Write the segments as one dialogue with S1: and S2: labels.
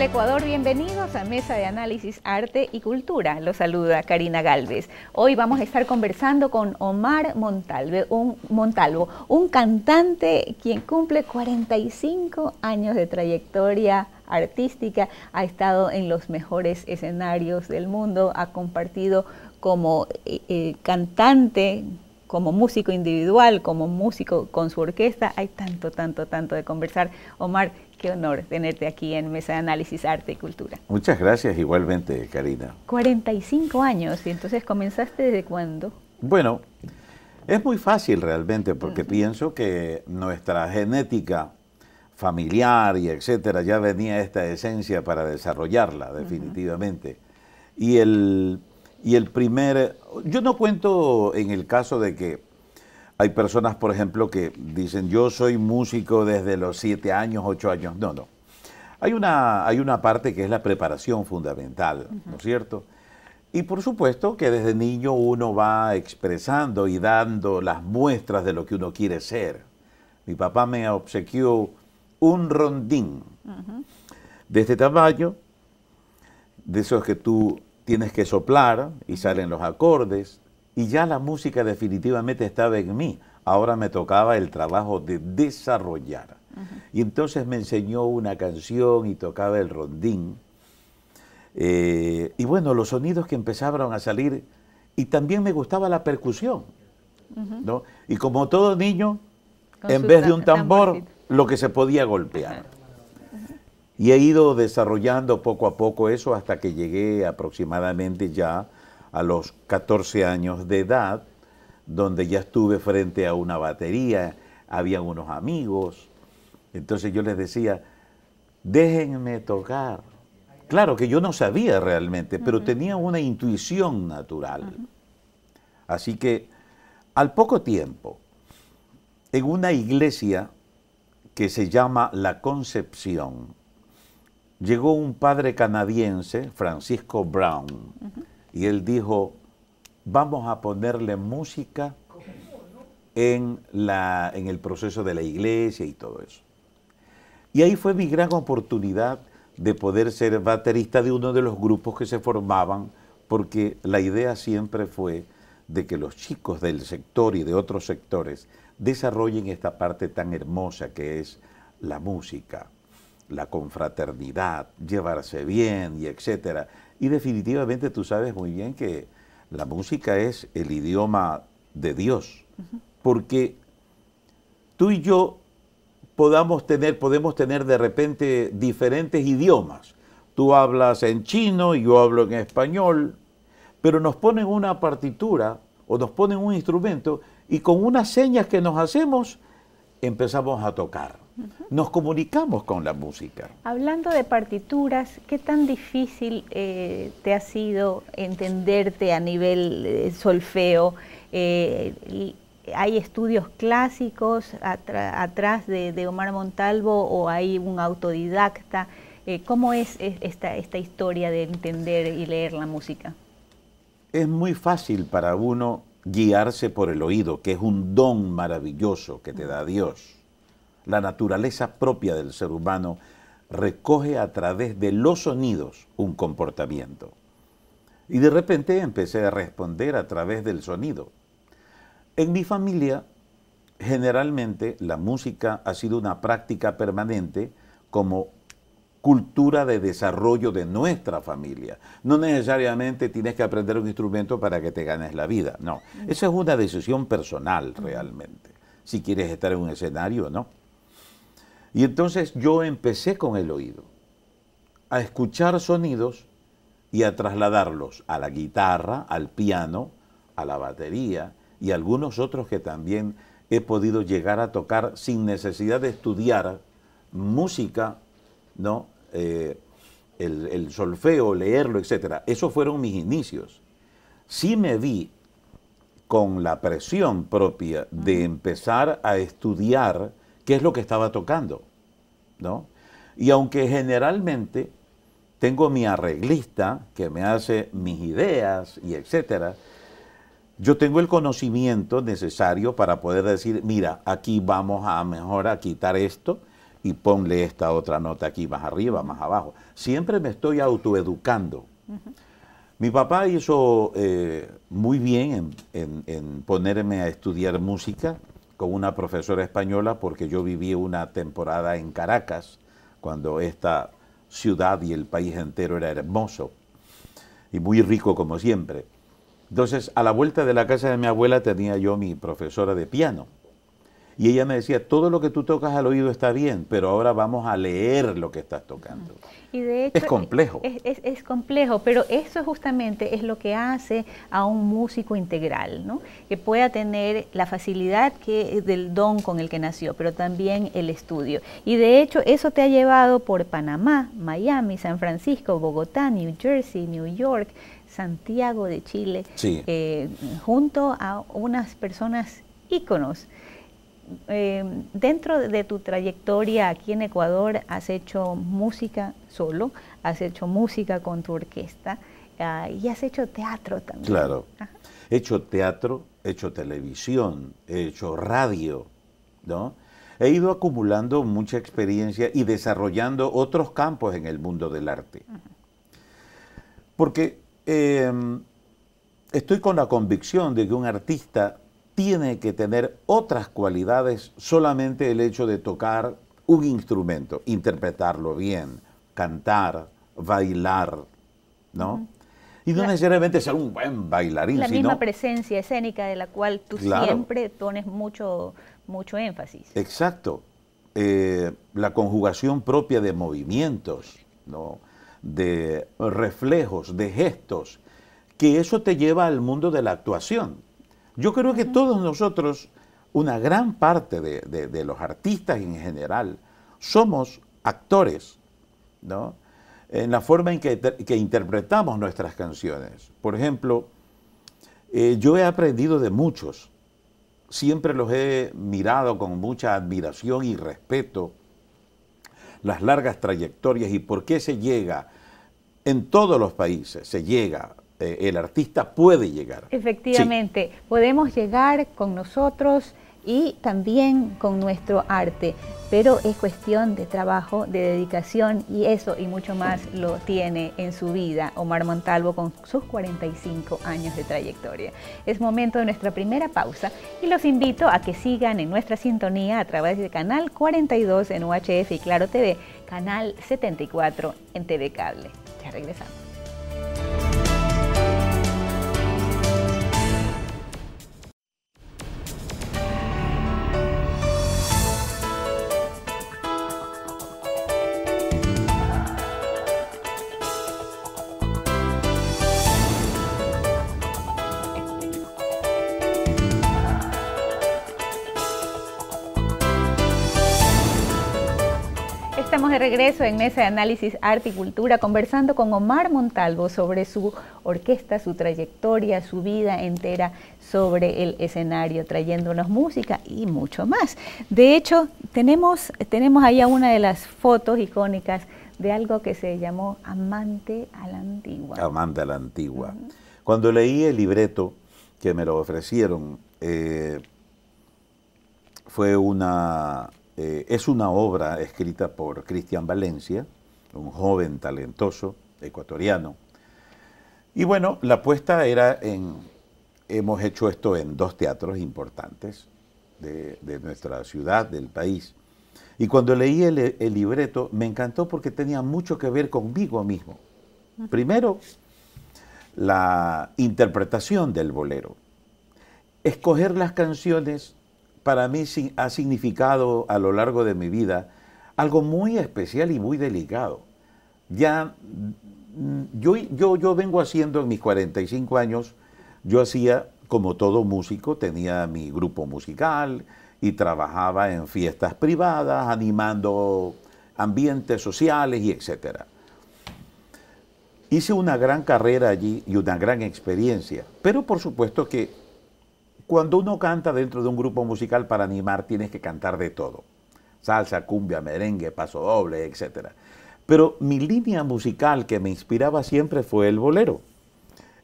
S1: Ecuador, bienvenidos a Mesa de Análisis Arte y Cultura. Los saluda Karina Galvez. Hoy vamos a estar conversando con Omar Montalvo, un cantante quien cumple 45 años de trayectoria artística, ha estado en los mejores escenarios del mundo, ha compartido como eh, eh, cantante, como músico individual, como músico con su orquesta. Hay tanto, tanto, tanto de conversar. Omar, qué honor tenerte aquí en Mesa de Análisis Arte y Cultura.
S2: Muchas gracias igualmente, Karina.
S1: 45 años, y entonces comenzaste desde cuándo?
S2: Bueno, es muy fácil realmente porque pienso que nuestra genética familiar y etcétera, ya venía esta esencia para desarrollarla definitivamente. Y el y el primer, yo no cuento en el caso de que hay personas, por ejemplo, que dicen yo soy músico desde los siete años, ocho años. No, no. Hay una, hay una parte que es la preparación fundamental, ¿no es cierto? Y por supuesto que desde niño uno va expresando y dando las muestras de lo que uno quiere ser. Mi papá me obsequió un rondín de este tamaño, de esos que tú tienes que soplar y salen los acordes y ya la música definitivamente estaba en mí. Ahora me tocaba el trabajo de desarrollar. Y entonces me enseñó una canción y tocaba el rondín. Eh, y bueno, los sonidos que empezaron a salir y también me gustaba la percusión. ¿no? Y como todo niño, en vez de un tambor, lo que se podía golpear. Y he ido desarrollando poco a poco eso hasta que llegué aproximadamente ya a los 14 años de edad, donde ya estuve frente a una batería, había unos amigos. Entonces yo les decía, déjenme tocar. Claro que yo no sabía realmente, pero tenía una intuición natural. Así que al poco tiempo, en una iglesia que se llama La Concepción, llegó un padre canadiense, Francisco Brown, y él dijo, vamos a ponerle música en, la, en el proceso de la iglesia y todo eso. Y ahí fue mi gran oportunidad de poder ser baterista de uno de los grupos que se formaban, porque la idea siempre fue de que los chicos del sector y de otros sectores desarrollen esta parte tan hermosa que es la música la confraternidad, llevarse bien y etcétera. Y definitivamente tú sabes muy bien que la música es el idioma de Dios, porque tú y yo podamos tener, podemos tener de repente diferentes idiomas. Tú hablas en chino, y yo hablo en español, pero nos ponen una partitura o nos ponen un instrumento y con unas señas que nos hacemos empezamos a tocar. Nos comunicamos con la música.
S1: Hablando de partituras, ¿qué tan difícil eh, te ha sido entenderte a nivel eh, solfeo? Eh, ¿Hay estudios clásicos atrás de, Omar Montalvo o hay un autodidacta? ¿Cómo es, esta historia de entender y leer la música?
S2: Es muy fácil para uno guiarse por el oído, que es un don maravilloso que te da Dios la naturaleza propia del ser humano recoge a través de los sonidos un comportamiento. Y de repente empecé a responder a través del sonido. En mi familia, generalmente la música ha sido una práctica permanente como cultura de desarrollo de nuestra familia. No necesariamente tienes que aprender un instrumento para que te ganes la vida, no. Mm. Esa es una decisión personal mm. realmente, si quieres estar en un escenario o no. Y entonces yo empecé con el oído a escuchar sonidos y a trasladarlos a la guitarra, al piano, a la batería y algunos otros que también he podido llegar a tocar sin necesidad de estudiar música, ¿no? Eh, el, solfeo, leerlo, etc. Esos fueron mis inicios. Sí me vi con la presión propia de empezar a estudiar qué es lo que estaba tocando. Y aunque generalmente tengo mi arreglista que me hace mis ideas y etcétera, yo tengo el conocimiento necesario para poder decir, mira, aquí vamos a mejorar, a quitar esto y ponle esta otra nota aquí más arriba, más abajo. Siempre me estoy autoeducando. Mi papá hizo eh, muy bien en, ponerme a estudiar música con una profesora española porque yo viví una temporada en Caracas cuando esta ciudad y el país entero era hermoso y muy rico como siempre. Entonces, a la vuelta de la casa de mi abuela tenía yo mi profesora de piano y ella me decía, todo lo que tú tocas al oído está bien, pero ahora vamos a leer lo que estás tocando.
S1: es eh, complejo. Es, complejo, pero eso justamente es lo que hace a un músico integral, ¿no? que pueda tener la facilidad que, eh, del don con el que nació, pero también el estudio. Y de hecho eso te ha llevado por Panamá, Miami, San Francisco, Bogotá, New Jersey, New York, Santiago de Chile, eh, junto a unas personas íconos eh, dentro de tu trayectoria aquí en Ecuador has hecho música solo, has hecho música con tu orquesta ah, y has hecho teatro también. Claro.
S2: He hecho teatro, he hecho televisión, he hecho radio, ¿no? He ido acumulando mucha experiencia y desarrollando otros campos en el mundo del arte. Porque eh, estoy con la convicción de que un artista tiene que tener otras cualidades, solamente el hecho de tocar un instrumento, interpretarlo bien, cantar, bailar, ¿no? Y no necesariamente ser un buen bailarín. La misma
S1: presencia escénica de la cual tú siempre pones mucho, mucho énfasis.
S2: Exacto. Eh, la conjugación propia de movimientos, ¿no? de reflejos, de gestos, que eso te lleva al mundo de la actuación. Yo creo que todos nosotros, una gran parte de, los artistas en general, somos actores, En la forma en que, interpretamos nuestras canciones. Por ejemplo, eh, yo he aprendido de muchos, siempre los he mirado con mucha admiración y respeto, las largas trayectorias y por qué se llega en todos los países, se llega eh, el artista puede llegar.
S1: Efectivamente, podemos llegar con nosotros y también con nuestro arte, pero es cuestión de trabajo, de dedicación y eso y mucho más lo tiene en su vida Omar Montalvo con sus 45 años de trayectoria. Es momento de nuestra primera pausa y los invito a que sigan en nuestra sintonía a través de Canal 42 en UHF y Claro TV, Canal 74 en TV Cable. Ya regresamos. estamos de regreso en Mesa de Análisis Arte y Cultura conversando con Omar Montalvo sobre su orquesta, su trayectoria, su vida entera sobre el escenario, trayéndonos música y mucho más. De hecho, tenemos, tenemos ahí una de las fotos icónicas de algo que se llamó Amante a la Antigua.
S2: Amante a la Antigua. Cuando leí el libreto que me lo ofrecieron, eh, fue una eh, es una obra escrita por Cristian Valencia, un joven talentoso ecuatoriano. Y bueno, la apuesta era en, hemos hecho esto en dos teatros importantes de, nuestra ciudad, del país. Y cuando leí el, libreto me encantó porque tenía mucho que ver conmigo mismo. Primero, la interpretación del bolero. Escoger las canciones para mí ha significado a lo largo de mi vida algo muy especial y muy delicado. Ya, mm, yo, yo, yo vengo haciendo en mis 45 años, yo hacía, como todo músico, tenía mi grupo musical y trabajaba en fiestas privadas, animando ambientes sociales y etcétera. Hice una gran carrera allí y una gran experiencia, pero por supuesto que cuando uno canta dentro de un grupo musical para animar, tienes que cantar de todo. Salsa, cumbia, merengue, paso doble, etc. Pero mi línea musical que me inspiraba siempre fue el bolero.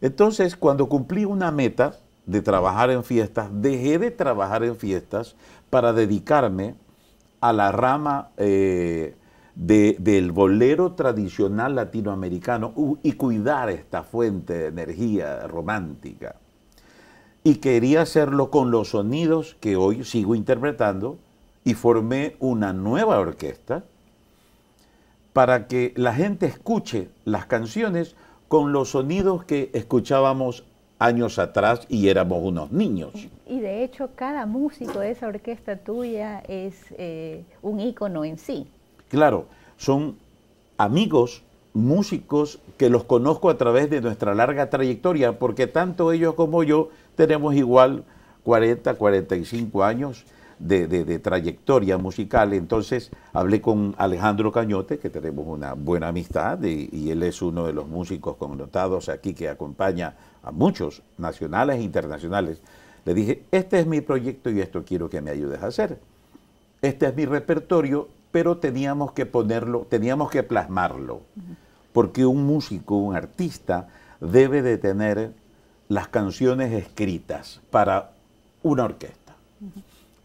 S2: Entonces, cuando cumplí una meta de trabajar en fiestas, dejé de trabajar en fiestas para dedicarme a la rama eh, del bolero tradicional latinoamericano y cuidar esta fuente de energía romántica y quería hacerlo con los sonidos que hoy sigo interpretando y formé una nueva orquesta para que la gente escuche las canciones con los sonidos que escuchábamos años atrás y éramos unos niños.
S1: Y de hecho cada músico de esa orquesta tuya es eh, un ícono en sí.
S2: Claro, son amigos, músicos que los conozco a través de nuestra larga trayectoria, porque tanto ellos como yo tenemos igual 40, 45 años de, trayectoria musical. Entonces hablé con Alejandro Cañote, que tenemos una buena amistad, y, y, él es uno de los músicos connotados aquí que acompaña a muchos nacionales e internacionales. Le dije, este es mi proyecto y esto quiero que me ayudes a hacer. Este es mi repertorio, pero teníamos que ponerlo, teníamos que plasmarlo, porque un músico, un artista, debe de tener las canciones escritas para una orquesta.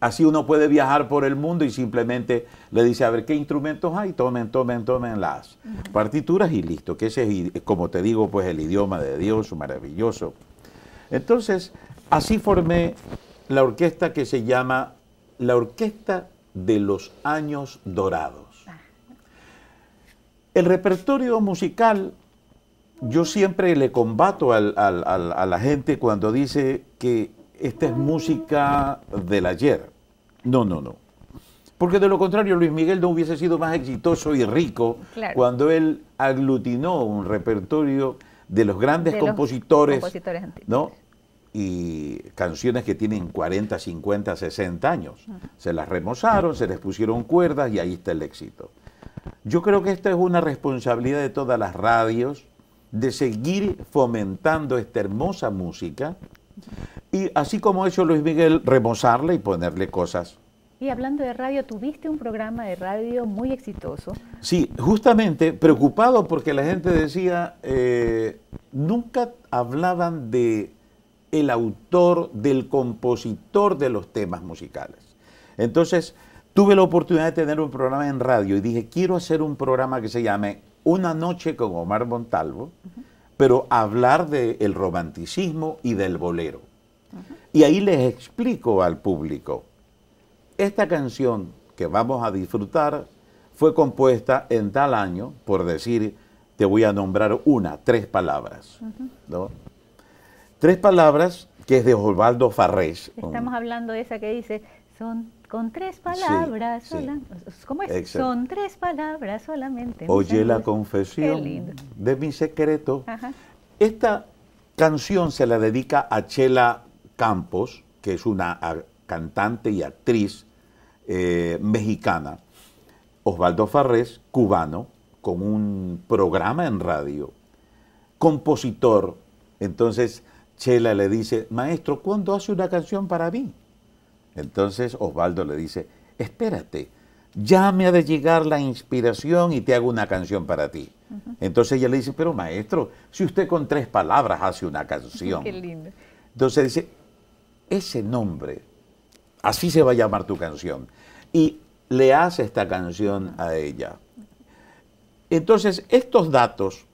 S2: Así uno puede viajar por el mundo y simplemente le dice, a ver, ¿qué instrumentos hay? Tomen, tomen, tomen las partituras y listo, que ese es, como te digo, pues el idioma de Dios maravilloso. Entonces, así formé la orquesta que se llama la Orquesta de los Años Dorados. El repertorio musical yo siempre le combato a la gente cuando dice que esta es música del ayer. No, no, no. Porque de lo contrario, Luis Miguel no hubiese sido más exitoso y rico cuando él aglutinó un repertorio de los grandes compositores, ¿no? y canciones que tienen 40, 50, 60 años. Se las remozaron, se les pusieron cuerdas y ahí está el éxito. Yo creo que esta es una responsabilidad de todas las radios, de seguir fomentando esta hermosa música y así como ha hecho Luis Miguel, remozarla y ponerle cosas.
S1: Y hablando de radio, tuviste un programa de radio muy exitoso.
S2: Sí, justamente preocupado porque la gente decía, eh, nunca hablaban de el autor, del compositor de los temas musicales. Entonces, tuve la oportunidad de tener un programa en radio y dije, quiero hacer un programa que se llame una noche con Omar Montalvo, pero hablar del el romanticismo y del bolero. Y ahí les explico al público, esta canción que vamos a disfrutar fue compuesta en tal año, por decir, te voy a nombrar una, tres palabras. Tres palabras que es de Osvaldo Farrés. Estamos
S1: hablando de esa que dice, son con tres palabras ¿Cómo es? Son tres palabras solamente. Oye la
S2: confesión de mi secreto. Esta canción se la dedica a Chela Campos, que es una cantante y actriz eh, mexicana. Osvaldo Farrés, cubano, con un programa en radio, compositor. Entonces Chela le dice, maestro, ¿cuándo hace una canción para mí? Entonces Osvaldo le dice, espérate, ya me ha de llegar la inspiración y te hago una canción para ti. Entonces ella le dice, pero maestro, si usted con tres palabras hace una canción. Qué lindo. Entonces dice, ese nombre, así se va a llamar tu canción. Y le hace esta canción a ella. Entonces, estos datos,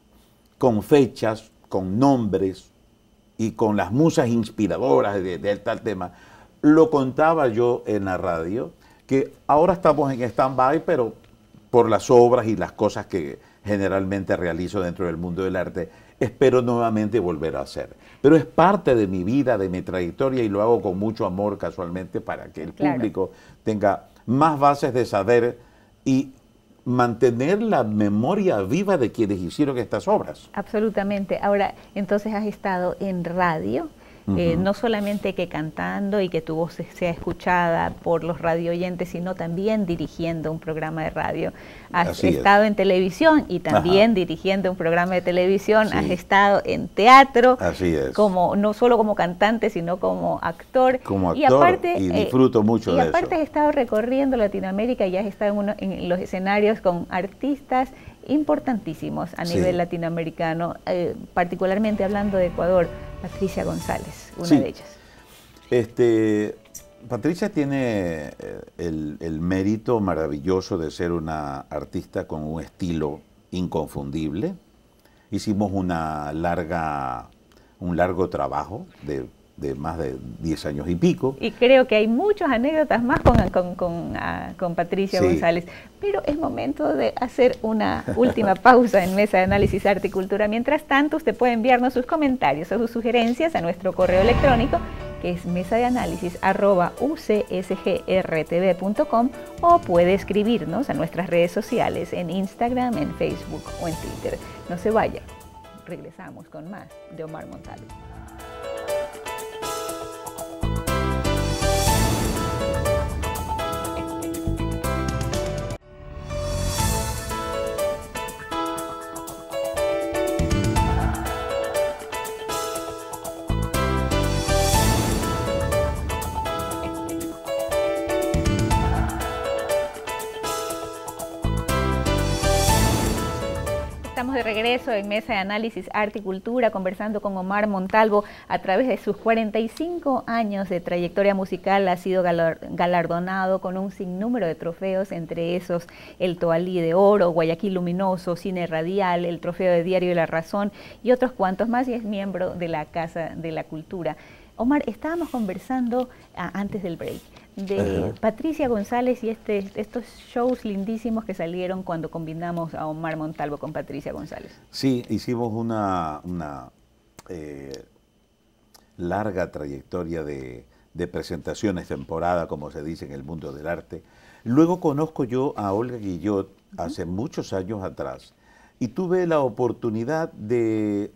S2: con fechas, con nombres y con las musas inspiradoras de tal tema, lo contaba yo en la radio, que ahora estamos en stand-by, pero por las obras y las cosas que generalmente realizo dentro del mundo del arte, espero nuevamente volver a hacer. Pero es parte de mi vida, de mi trayectoria y lo hago con mucho amor casualmente para que el público tenga más bases de saber y mantener la memoria viva de quienes hicieron estas
S1: obras. Absolutamente. Ahora, entonces has estado en radio, eh, no solamente que cantando y que tu voz sea escuchada por los radioyentes, sino también dirigiendo un programa de radio. Has estado en televisión y también dirigiendo un programa de televisión, has estado en teatro, Así como, no solo como cantante, sino como actor. Como actor y, aparte, eh, disfruto mucho de eso. Y aparte has estado recorriendo Latinoamérica y has estado en los escenarios con artistas importantísimos a nivel latinoamericano, eh, particularmente hablando de Ecuador, Patricia González, una de ellas.
S2: Este, Patricia tiene eh, el, el, mérito maravilloso de ser una artista con un estilo inconfundible. Hicimos una larga, un largo trabajo de de más de 10 años y pico.
S1: Y creo que hay muchas anécdotas más con, con, ah, Patricia González. Pero es momento de hacer una última pausa en Mesa de Análisis Arte y Cultura. Mientras tanto, usted puede enviarnos sus comentarios o sus sugerencias a nuestro correo electrónico que es mesa de análisis ucsgrtv.com o puede escribirnos a nuestras redes sociales en Instagram, en Facebook o en Twitter. No se vaya, regresamos con más de Omar Montalvo. regreso en Mesa de Análisis Arte y Cultura, conversando con Omar Montalvo. A través de sus 45 años de trayectoria musical, ha sido galardonado con un sinnúmero de trofeos, entre esos el Toalí de Oro, Guayaquil Luminoso, Cine Radial, el Trofeo de Diario de la Razón y otros cuantos más, y es miembro de la Casa de la Cultura. Omar, estábamos conversando ah, antes del break de Patricia González y este, estos shows lindísimos que salieron cuando combinamos a Omar Montalvo con Patricia González.
S2: Sí, hicimos una, una eh, larga trayectoria de, presentaciones, temporada, como se dice en el mundo del arte. Luego conozco yo a Olga Guillot hace muchos años atrás y tuve la oportunidad de,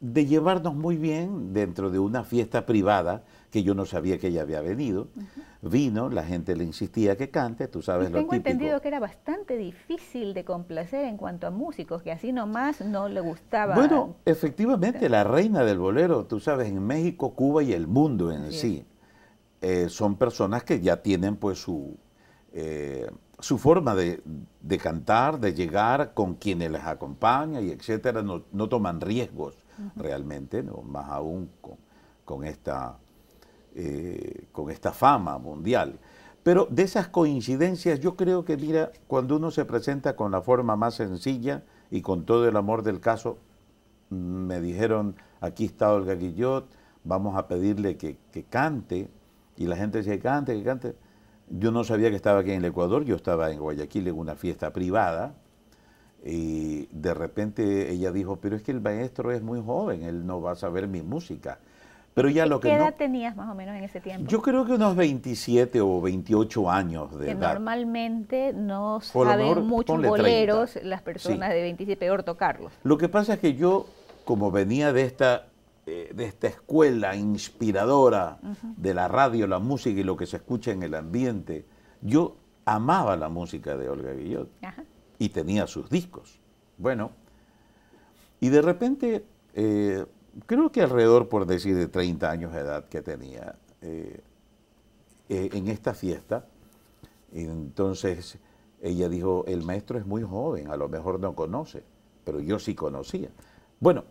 S2: de llevarnos muy bien dentro de una fiesta privada que yo no sabía que ella había venido. Vino, la gente le insistía que cante, tú sabes lo lo tengo entendido
S1: que era bastante difícil de complacer en cuanto a músicos, que así nomás no le gustaba. Bueno,
S2: efectivamente, la reina del bolero, tú sabes, en México, Cuba y el mundo en sí, eh, son personas que ya tienen pues su, eh, su forma de, cantar, de llegar con quienes les acompañan y etcétera, no, toman riesgos realmente, ¿no? más aún con, con esta eh, con esta fama mundial. Pero de esas coincidencias, yo creo que, mira, cuando uno se presenta con la forma más sencilla y con todo el amor del caso, mm, me dijeron, aquí está Olga Guillot, vamos a pedirle que, cante, y la gente dice cante, que cante. Yo no sabía que estaba aquí en el Ecuador, yo estaba en Guayaquil en una fiesta privada, y de repente ella dijo, pero es que el maestro es muy joven, él no va a saber mi música ya lo que ¿Qué edad
S1: tenías más o menos en ese tiempo? Yo
S2: creo que unos 27 o 28 años de que
S1: Normalmente no saben muchos boleros las personas de 27, peor tocarlos.
S2: Lo que pasa es que yo, como venía de esta, eh, de esta escuela inspiradora de la radio, la música y lo que se escucha en el ambiente, yo amaba la música de Olga Guillot y tenía sus discos. Bueno, y de repente... Eh, creo que alrededor, por decir, de 30 años de edad que tenía eh, eh, en esta fiesta. Entonces ella dijo, el maestro es muy joven, a lo mejor no conoce, pero yo sí conocía. Bueno,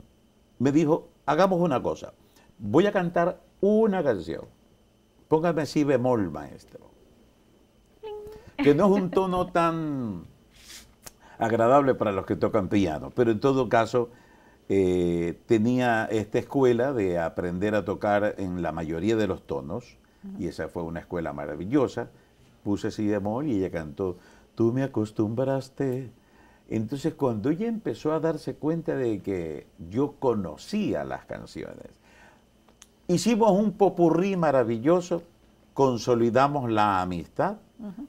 S2: me dijo, hagamos una cosa, voy a cantar una canción. Póngame si bemol, maestro. Que no es un tono tan agradable para los que tocan piano, pero en todo caso eh, tenía esta escuela de aprender a tocar en la mayoría de los tonos, y esa fue una escuela maravillosa. Puse si bemol y ella cantó, tú me acostumbraste. Entonces cuando ella empezó a darse cuenta de que yo conocía las canciones, hicimos un popurrí maravilloso, consolidamos la amistad,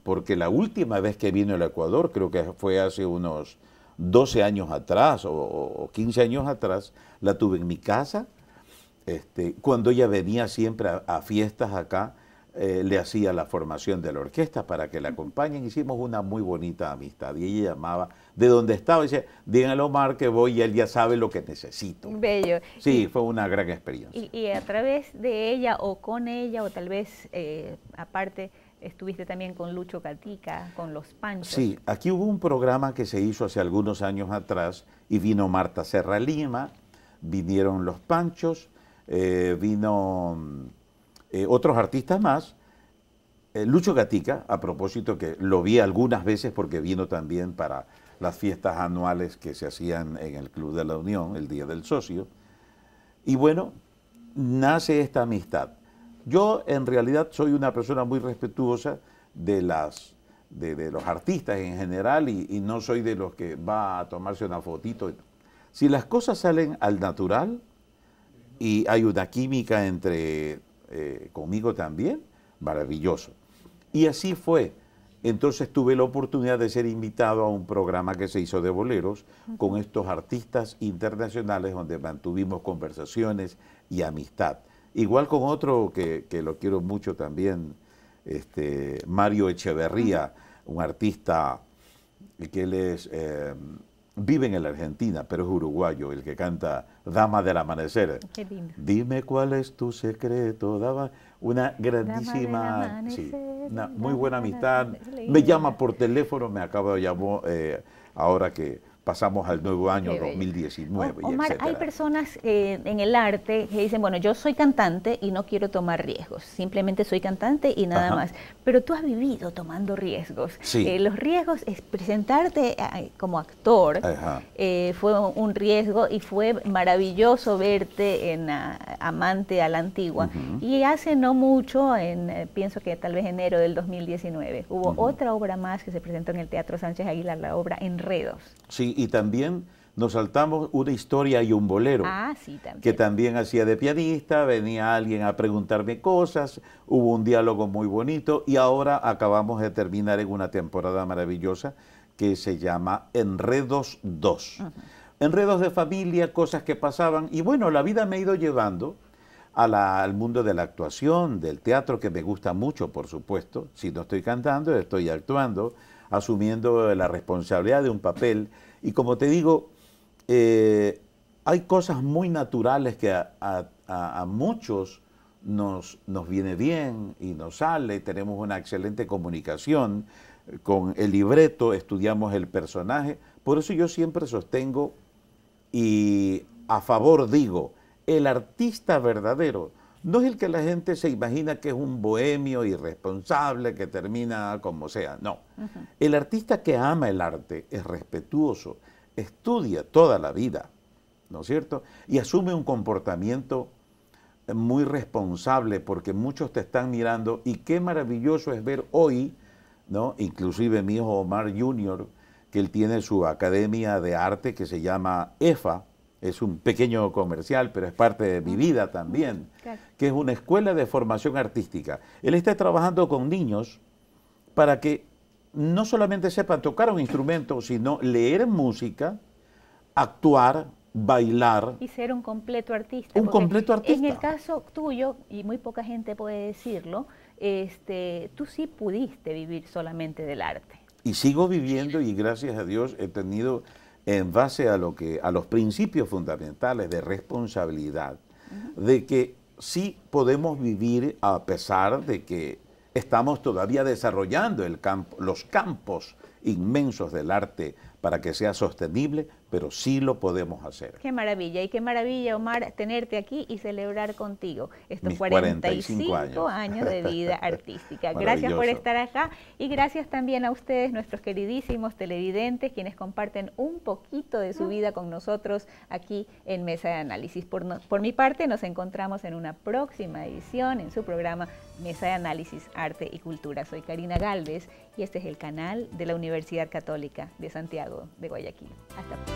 S2: porque la última vez que vino al Ecuador, creo que fue hace unos 12 años atrás o, 15 años atrás, la tuve en mi casa. Este, cuando ella venía siempre a, fiestas acá, eh, le hacía la formación de la orquesta para que la acompañen. Hicimos una muy bonita amistad y ella llamaba de donde estaba y decía, díganle a Omar que voy y él ya sabe lo que necesito.
S1: Bello. Sí,
S2: fue una gran experiencia.
S1: Y, a través de ella o con ella o tal vez eh, aparte Estuviste también con Lucho Catica, con Los Panchos. Sí,
S2: aquí hubo un programa que se hizo hace algunos años atrás y vino Marta Serra Lima, vinieron Los Panchos, eh, vino mm, eh, otros artistas más. Eh, Lucho Gatica, a propósito que lo vi algunas veces porque vino también para las fiestas anuales que se hacían en el Club de la Unión, el Día del Socio. Y bueno, nace esta amistad. Yo en realidad soy una persona muy respetuosa de, las, de, los artistas en general y, no soy de los que va a tomarse una fotito. Si las cosas salen al natural y hay una química entre eh, conmigo también, maravilloso. Y así fue. Entonces tuve la oportunidad de ser invitado a un programa que se hizo de boleros con estos artistas internacionales donde mantuvimos conversaciones y amistad. Igual con otro que, lo quiero mucho también, este, Mario Echeverría, un artista que él es, eh, vive en la Argentina, pero es uruguayo, el que canta Dama del Amanecer. Qué lindo. Dime cuál es tu secreto, Dama. Una grandísima, una muy buena amistad. Me llama por teléfono, me acaba de llamar eh, ahora que pasamos al nuevo año 2019. Omar, hay
S1: personas eh, en el arte que dicen, bueno, yo soy cantante y no quiero tomar riesgos, simplemente soy cantante y nada más. Pero tú has vivido tomando riesgos. Eh, los riesgos es presentarte eh, como actor, fue un riesgo y fue maravilloso verte en ah, Amante a la Antigua. Y hace no mucho, en, pienso que tal vez enero del 2019, hubo otra obra más que se presentó en el Teatro Sánchez Aguilar, la obra Enredos.
S2: Sí, y también nos saltamos una historia y un bolero. Ah, sí, también. Que también hacía de pianista, venía alguien a preguntarme cosas, hubo un diálogo muy bonito y ahora acabamos de terminar en una temporada maravillosa que se llama Enredos 2. Enredos de familia, cosas que pasaban y bueno, la vida me ha ido llevando al mundo de la actuación, del teatro, que me gusta mucho, por supuesto. Si no estoy cantando, estoy actuando, asumiendo la responsabilidad de un papel. Y como te digo, eh, hay cosas muy naturales que a, muchos nos, nos, viene bien y nos sale, tenemos una excelente comunicación con el libreto, estudiamos el personaje. Por eso yo siempre sostengo y a favor digo, el artista verdadero no es el que la gente se imagina que es un bohemio irresponsable que termina como sea, no. El artista que ama el arte es respetuoso, estudia toda la vida, ¿no es cierto? Y asume un comportamiento muy responsable porque muchos te están mirando y qué maravilloso es ver hoy, ¿no? Inclusive mi hijo Omar Junior, que él tiene su academia de arte que se llama EFA, es un pequeño comercial, pero es parte de mi vida también, que es una escuela de formación artística. Él está trabajando con niños para que no solamente sepan tocar un instrumento, sino leer música, actuar, bailar.
S1: Y ser un completo artista. Un completo artista. En el caso tuyo, y muy poca gente puede decirlo, este, tú sí pudiste vivir solamente del arte.
S2: Y sigo viviendo y gracias a Dios he tenido en base a, lo que, a los principios fundamentales de responsabilidad, de que sí podemos vivir a pesar de que estamos todavía desarrollando el campo, los campos inmensos del arte para que sea sostenible, pero sí lo podemos hacer.
S1: Qué maravilla, y qué maravilla, Omar, tenerte aquí y celebrar contigo estos 45, años. de vida artística. gracias por estar acá y gracias también a ustedes, nuestros queridísimos televidentes, quienes comparten un poquito de su ah. vida con nosotros aquí en Mesa de Análisis. Por, mi parte, nos encontramos en una próxima edición en su programa Mesa de Análisis, Arte y Cultura. Soy Karina Galvez y este es el canal de la Universidad Católica de Santiago de Guayaquil. Hasta pronto.